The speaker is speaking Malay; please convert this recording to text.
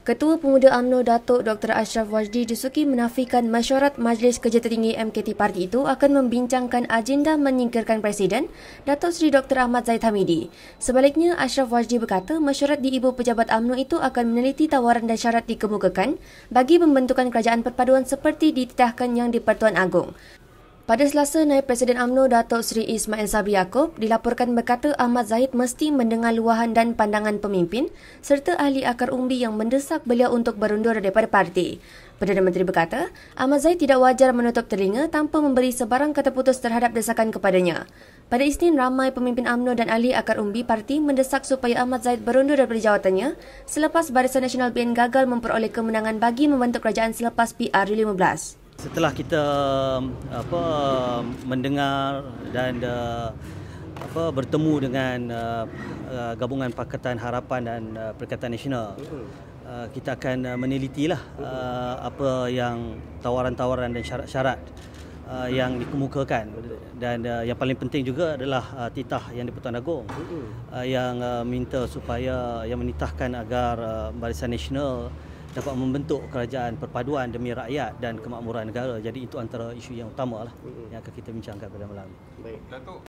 Ketua Pemuda UMNO Datuk Dr. Ashraf Wajdi Dusuki menafikan mesyuarat Majlis Kerja Tertinggi MKT Parti itu akan membincangkan agenda menyingkirkan Presiden Datuk Seri Dr. Ahmad Zaid Hamidi. Sebaliknya, Ashraf Wajdi berkata mesyuarat di Ibu Pejabat UMNO itu akan meneliti tawaran dan syarat dikemukakan bagi pembentukan kerajaan perpaduan seperti dititahkan yang di Pertuan Agong. Pada selasa, Naib Presiden UMNO Datuk Seri Ismail Sabri Yaakob dilaporkan berkata Ahmad Zahid mesti mendengar luahan dan pandangan pemimpin serta ahli akar umbi yang mendesak beliau untuk berundur daripada parti. Perdana Menteri berkata, Ahmad Zahid tidak wajar menutup telinga tanpa memberi sebarang kata putus terhadap desakan kepadanya. Pada Isnin, ramai pemimpin UMNO dan ahli akar umbi parti mendesak supaya Ahmad Zahid berundur daripada jawatannya selepas Barisan Nasional BN gagal memperoleh kemenangan bagi membentuk kerajaan selepas PRU 15 Setelah kita apa mendengar dan eh, apa bertemu dengan uh, gabungan Pakatan Harapan dan uh, Perikatan Nasional uh, kita akan menelitilah uh, apa yang tawaran-tawaran dan syarat-syarat uh, yang dikemukakan dan uh, yang paling penting juga adalah uh, titah yang di-Pertuan Agong uh, yang uh, minta supaya yang menitahkan agar uh, Barisan Nasional dapat membentuk kerajaan perpaduan demi rakyat dan kemakmuran negara. Jadi itu antara isu yang utama lah yang akan kita bincangkan pada malam ini. Baik.